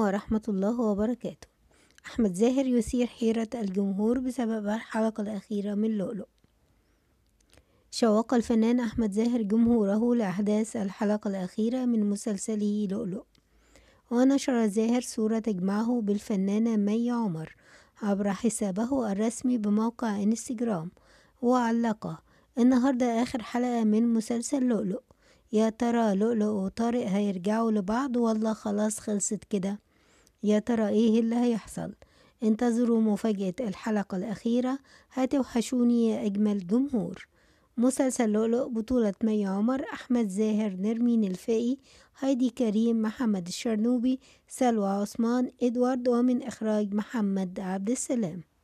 ورحمة الله وبركاته أحمد زاهر يثير حيرة الجمهور بسبب الحلقة الأخيرة من لؤلؤ شوق الفنان أحمد زاهر جمهوره لأحداث الحلقة الأخيرة من مسلسله لؤلؤ ونشر زاهر صورة تجمعه بالفنانة مي عمر عبر حسابه الرسمي بموقع انستجرام وعلق النهاردة آخر حلقة من مسلسل لؤلؤ يا ترى لؤلؤ وطارق هيرجعوا لبعض ولا خلاص خلصت كده يا ترى إيه اللي هيحصل انتظروا مفاجأة الحلقة الأخيرة هتوحشوني يا أجمل جمهور مسلسل لؤلؤ بطولة مي عمر أحمد زاهر نرمين الفقي هايدي كريم محمد الشرنوبي سلوى عثمان إدوارد ومن إخراج محمد عبد السلام